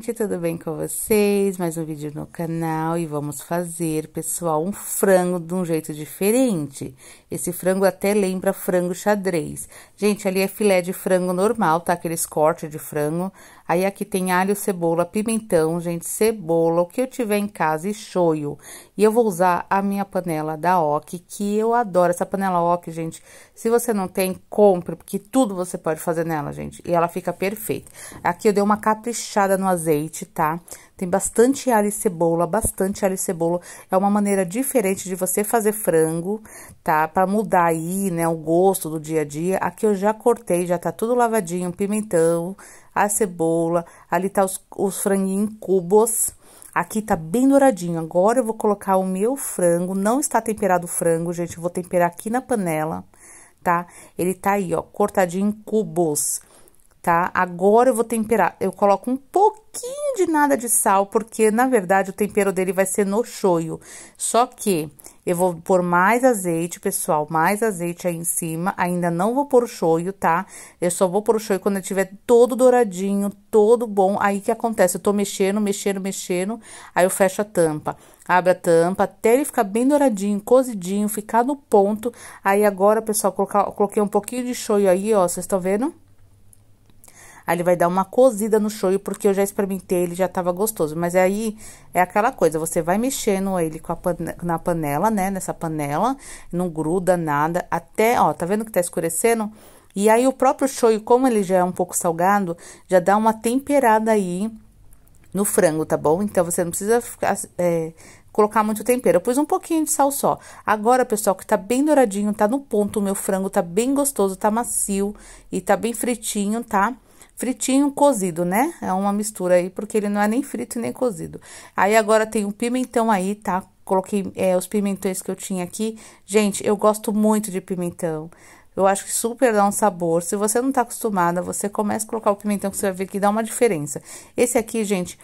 gente, tudo bem com vocês? Mais um vídeo no canal e vamos fazer, pessoal, um frango de um jeito diferente. Esse frango até lembra frango xadrez. Gente, ali é filé de frango normal, tá? Aqueles cortes de frango. Aí aqui tem alho, cebola, pimentão, gente, cebola, o que eu tiver em casa e shoyu. E eu vou usar a minha panela da Oki, que eu adoro. Essa panela Oki, gente, se você não tem, compre, porque tudo você pode fazer nela, gente. E ela fica perfeita. Aqui eu dei uma caprichada no azeite, tá? Tem bastante alho e cebola, bastante alho e cebola. É uma maneira diferente de você fazer frango, tá? Para mudar aí, né, o gosto do dia a dia. Aqui eu já cortei, já tá tudo lavadinho, pimentão, a cebola, ali tá os, os franguinhos em cubos. Aqui tá bem douradinho. Agora eu vou colocar o meu frango. Não está temperado o frango, gente. Eu vou temperar aqui na panela, tá? Ele tá aí, ó, cortadinho em cubos tá? Agora eu vou temperar. Eu coloco um pouquinho de nada de sal, porque na verdade o tempero dele vai ser no shoyu. Só que eu vou pôr mais azeite, pessoal, mais azeite aí em cima. Ainda não vou pôr o shoyu, tá? Eu só vou pôr o shoyu quando ele tiver todo douradinho, todo bom. Aí que acontece? Eu tô mexendo, mexendo, mexendo, aí eu fecho a tampa. abro a tampa até ele ficar bem douradinho, cozidinho, ficar no ponto. Aí agora, pessoal, coloquei um pouquinho de shoyu aí, ó, vocês estão vendo? Aí ele vai dar uma cozida no shoyu, porque eu já experimentei, ele já tava gostoso. Mas aí é aquela coisa, você vai mexendo ele com a na panela, né? Nessa panela, não gruda nada, até, ó, tá vendo que tá escurecendo? E aí o próprio shoyu, como ele já é um pouco salgado, já dá uma temperada aí no frango, tá bom? Então você não precisa ficar, é, colocar muito tempero. Eu pus um pouquinho de sal só. Agora, pessoal, que tá bem douradinho, tá no ponto, o meu frango tá bem gostoso, tá macio e tá bem fritinho, tá? fritinho cozido, né? É uma mistura aí, porque ele não é nem frito nem cozido. Aí agora tem o um pimentão aí, tá? Coloquei é, os pimentões que eu tinha aqui. Gente, eu gosto muito de pimentão. Eu acho que super dá um sabor. Se você não tá acostumada, você começa a colocar o pimentão que você vai ver que dá uma diferença. Esse aqui, gente,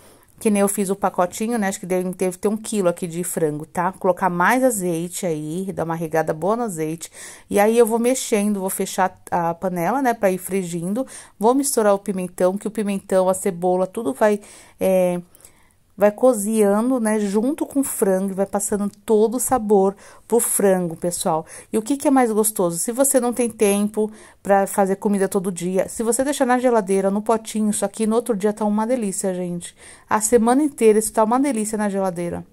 que nem eu fiz o pacotinho, né? Acho que deve, deve ter um quilo aqui de frango, tá? Colocar mais azeite aí, dar uma regada boa no azeite. E aí eu vou mexendo, vou fechar a panela, né? Pra ir frigindo. Vou misturar o pimentão, que o pimentão, a cebola, tudo vai... É, vai cozinhando, né, junto com o frango, vai passando todo o sabor pro frango, pessoal. E o que, que é mais gostoso? Se você não tem tempo para fazer comida todo dia, se você deixar na geladeira, no potinho, isso aqui no outro dia tá uma delícia, gente. A semana inteira isso tá uma delícia na geladeira.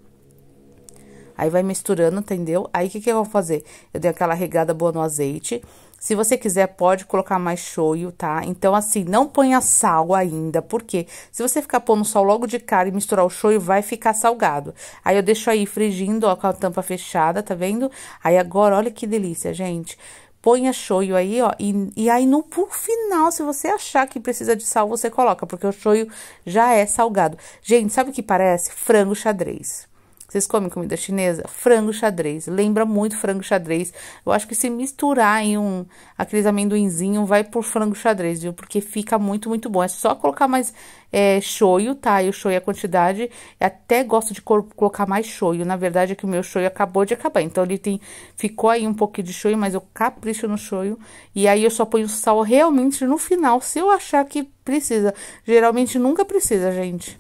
Aí vai misturando, entendeu? Aí o que, que eu vou fazer? Eu dei aquela regada boa no azeite, se você quiser, pode colocar mais shoyu, tá? Então, assim, não ponha sal ainda, porque se você ficar pondo sal logo de cara e misturar o shoyu, vai ficar salgado. Aí, eu deixo aí frigindo, ó, com a tampa fechada, tá vendo? Aí, agora, olha que delícia, gente ponha shoyu aí, ó, e, e, aí no por final, se você achar que precisa de sal, você coloca, porque o shoyu já é salgado. Gente, sabe o que parece? Frango xadrez. Vocês comem comida chinesa? Frango xadrez. Lembra muito frango xadrez. Eu acho que se misturar em um aqueles amendoinzinho, vai por frango xadrez, viu? Porque fica muito, muito bom. É só colocar mais é, shoyu, tá? E o shoyu é a quantidade. Eu até gosto de colocar mais shoyu. Na verdade, é que o meu shoyu acabou de acabar. Então, ele tem, ficou aí um pouquinho de shoyu, mas eu capricho no shoyu. E aí, eu só ponho sal realmente no final, se eu achar que precisa. Geralmente, nunca precisa, gente.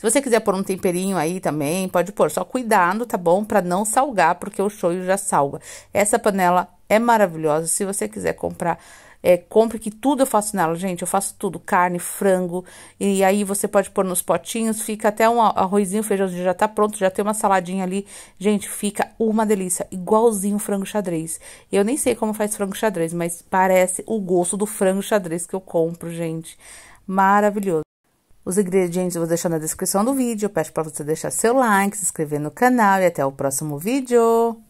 Se você quiser pôr um temperinho aí também, pode pôr, só cuidado, tá bom? Para não salgar, porque o shoyu já salga. Essa panela é maravilhosa. Se você quiser comprar é, compre que tudo eu faço nela, gente. Eu faço tudo, carne, frango, e aí você pode pôr nos potinhos, fica até um arrozinho, feijãozinho já tá pronto, já tem uma saladinha ali. Gente, fica uma delícia, igualzinho frango xadrez. Eu nem sei como faz frango xadrez, mas parece o gosto do frango xadrez que eu compro, gente. Maravilhoso. Os ingredientes eu vou deixar na descrição do vídeo. peço para você deixar seu like, se inscrever no canal e até o próximo vídeo.